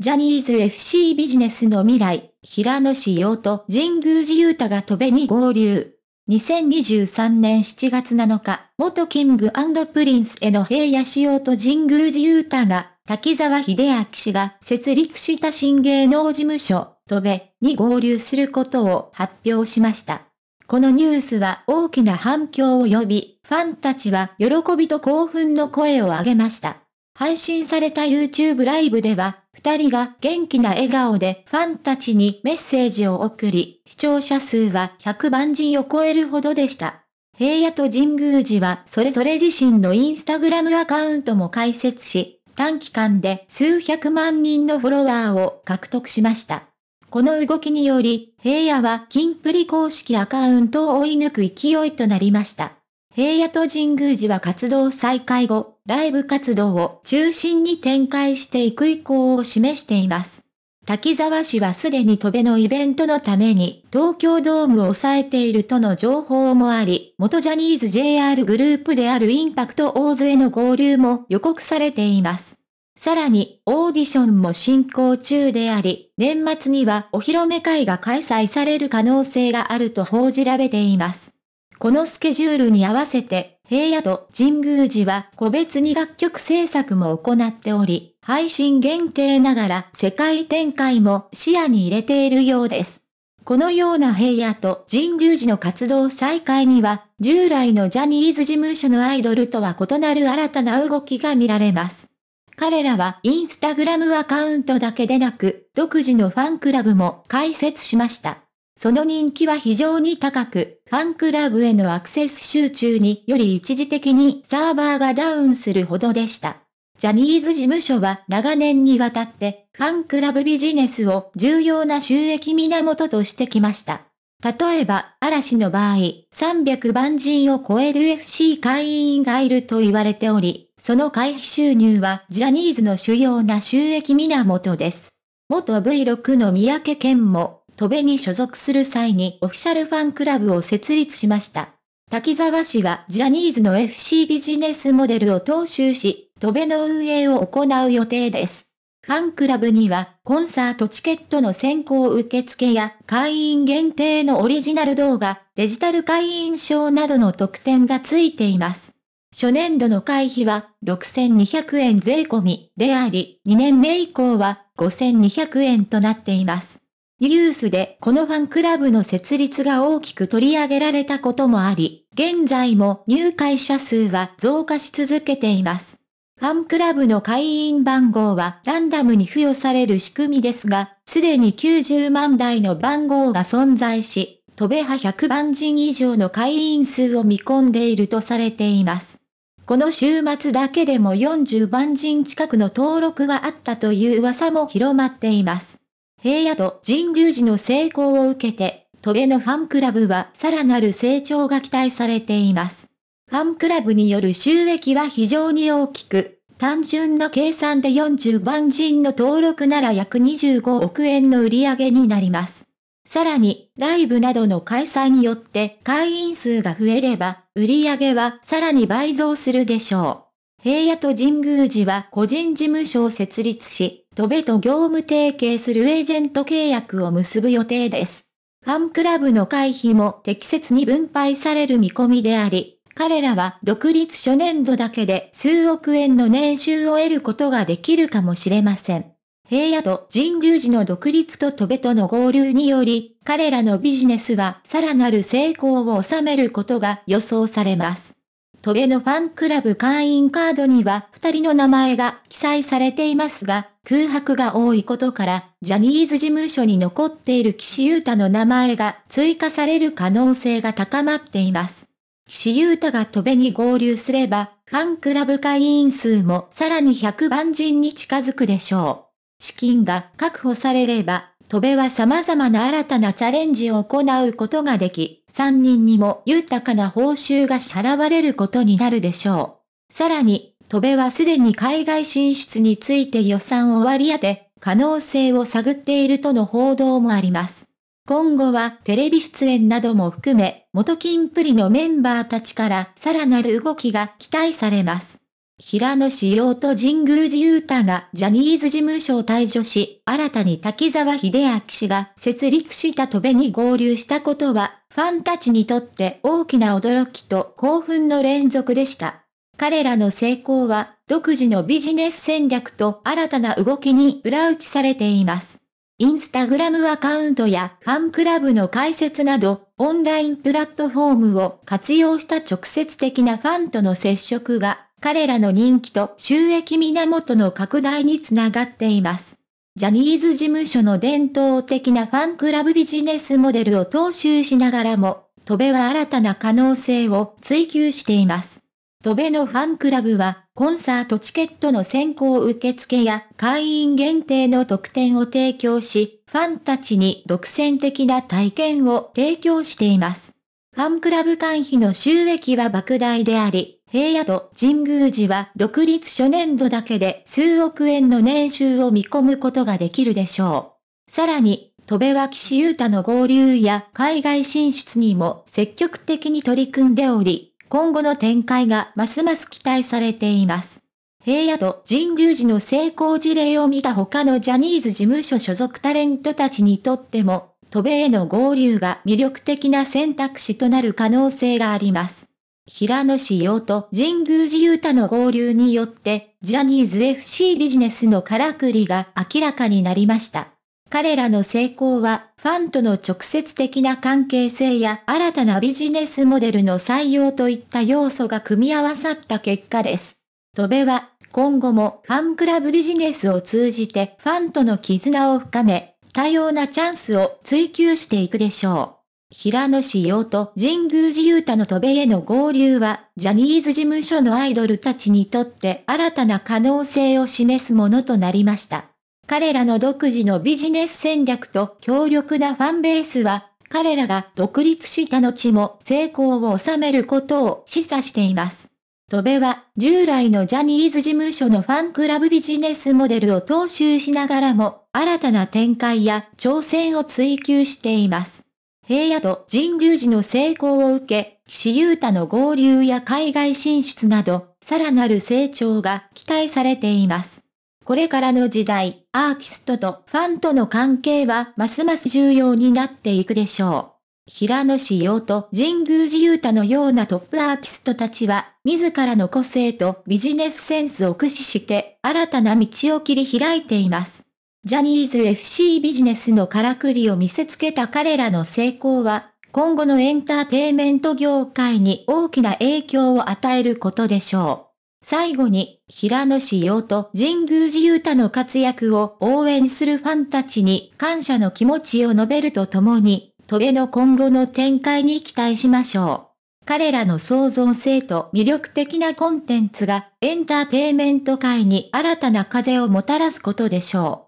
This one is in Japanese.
ジャニーズ FC ビジネスの未来、平野志陽と神宮寺勇太が戸べに合流。2023年7月7日、元キングプリンスへの平野志陽と神宮寺勇太が、滝沢秀明氏が設立した新芸能事務所、戸べに合流することを発表しました。このニュースは大きな反響を呼び、ファンたちは喜びと興奮の声を上げました。配信された YouTube ライブでは、二人が元気な笑顔でファンたちにメッセージを送り、視聴者数は100万人を超えるほどでした。平野と神宮寺はそれぞれ自身のインスタグラムアカウントも開設し、短期間で数百万人のフォロワーを獲得しました。この動きにより、平野は金プリ公式アカウントを追い抜く勢いとなりました。平野と神宮寺は活動再開後、ライブ活動を中心に展開していく意向を示しています。滝沢氏はすでに飛べのイベントのために東京ドームを抑えているとの情報もあり、元ジャニーズ JR グループであるインパクト大勢の合流も予告されています。さらに、オーディションも進行中であり、年末にはお披露目会が開催される可能性があると報じられています。このスケジュールに合わせて、平野と神宮寺は個別に楽曲制作も行っており、配信限定ながら世界展開も視野に入れているようです。このような平野と神宮寺の活動再開には、従来のジャニーズ事務所のアイドルとは異なる新たな動きが見られます。彼らはインスタグラムアカウントだけでなく、独自のファンクラブも開設しました。その人気は非常に高く、ファンクラブへのアクセス集中により一時的にサーバーがダウンするほどでした。ジャニーズ事務所は長年にわたって、ファンクラブビジネスを重要な収益源としてきました。例えば、嵐の場合、300万人を超える FC 会員がいると言われており、その会費収入はジャニーズの主要な収益源です。元 V6 の三宅健も戸部に所属する際にオフィシャルファンクラブを設立しました。滝沢氏はジャニーズの FC ビジネスモデルを踏襲し、戸部の運営を行う予定です。ファンクラブには、コンサートチケットの先行受付や、会員限定のオリジナル動画、デジタル会員証などの特典がついています。初年度の会費は、6200円税込みであり、2年目以降は、5200円となっています。ニュースでこのファンクラブの設立が大きく取り上げられたこともあり、現在も入会者数は増加し続けています。ファンクラブの会員番号はランダムに付与される仕組みですが、すでに90万台の番号が存在し、飛べ派100万人以上の会員数を見込んでいるとされています。この週末だけでも40万人近くの登録があったという噂も広まっています。平野と神宮寺の成功を受けて、トゲのファンクラブはさらなる成長が期待されています。ファンクラブによる収益は非常に大きく、単純な計算で40万人の登録なら約25億円の売り上げになります。さらに、ライブなどの開催によって会員数が増えれば、売り上げはさらに倍増するでしょう。平野と神宮寺は個人事務所を設立し、戸べと業務提携するエージェント契約を結ぶ予定です。ファンクラブの会費も適切に分配される見込みであり、彼らは独立初年度だけで数億円の年収を得ることができるかもしれません。平野と神獣寺の独立とトベとの合流により、彼らのビジネスはさらなる成功を収めることが予想されます。トベのファンクラブ会員カードには2人の名前が記載されていますが、空白が多いことから、ジャニーズ事務所に残っている岸優太の名前が追加される可能性が高まっています。岸優太が戸ベに合流すれば、ファンクラブ会員数もさらに100万人に近づくでしょう。資金が確保されれば、戸部は様々な新たなチャレンジを行うことができ、3人にも豊かな報酬が支払われることになるでしょう。さらに、戸部はすでに海外進出について予算を割り当て、可能性を探っているとの報道もあります。今後はテレビ出演なども含め、元金プリのメンバーたちからさらなる動きが期待されます。平野紫耀と神宮寺勇太がジャニーズ事務所を退所し、新たに滝沢秀明氏が設立した戸部に合流したことは、ファンたちにとって大きな驚きと興奮の連続でした。彼らの成功は、独自のビジネス戦略と新たな動きに裏打ちされています。インスタグラムアカウントやファンクラブの開設など、オンラインプラットフォームを活用した直接的なファンとの接触が彼らの人気と収益源の拡大につながっています。ジャニーズ事務所の伝統的なファンクラブビジネスモデルを踏襲しながらも、戸部は新たな可能性を追求しています。戸部のファンクラブは、コンサートチケットの先行受付や会員限定の特典を提供し、ファンたちに独占的な体験を提供しています。ファンクラブ会費の収益は莫大であり、平野と神宮寺は独立初年度だけで数億円の年収を見込むことができるでしょう。さらに、戸部は岸優太の合流や海外進出にも積極的に取り組んでおり、今後の展開がますます期待されています。平野と神宮寺の成功事例を見た他のジャニーズ事務所所属タレントたちにとっても、戸辺への合流が魅力的な選択肢となる可能性があります。平野紫耀と神宮寺勇太の合流によって、ジャニーズ FC ビジネスのからくりが明らかになりました。彼らの成功は、ファンとの直接的な関係性や新たなビジネスモデルの採用といった要素が組み合わさった結果です。戸部は、今後もファンクラブビジネスを通じてファンとの絆を深め、多様なチャンスを追求していくでしょう。平野紫耀と神宮寺勇太の戸辺への合流は、ジャニーズ事務所のアイドルたちにとって新たな可能性を示すものとなりました。彼らの独自のビジネス戦略と強力なファンベースは、彼らが独立した後も成功を収めることを示唆しています。戸部は従来のジャニーズ事務所のファンクラブビジネスモデルを踏襲しながらも新たな展開や挑戦を追求しています。平野と神宮寺の成功を受け、岸優太の合流や海外進出など、さらなる成長が期待されています。これからの時代、アーティストとファンとの関係はますます重要になっていくでしょう。平野志陽と神宮寺優太のようなトップアーティストたちは、自らの個性とビジネスセンスを駆使して、新たな道を切り開いています。ジャニーズ FC ビジネスのからくりを見せつけた彼らの成功は、今後のエンターテイメント業界に大きな影響を与えることでしょう。最後に、平野志陽と神宮寺勇太の活躍を応援するファンたちに感謝の気持ちを述べるとともに、トレの今後の展開に期待しましょう。彼らの創造性と魅力的なコンテンツがエンターテイメント界に新たな風をもたらすことでしょう。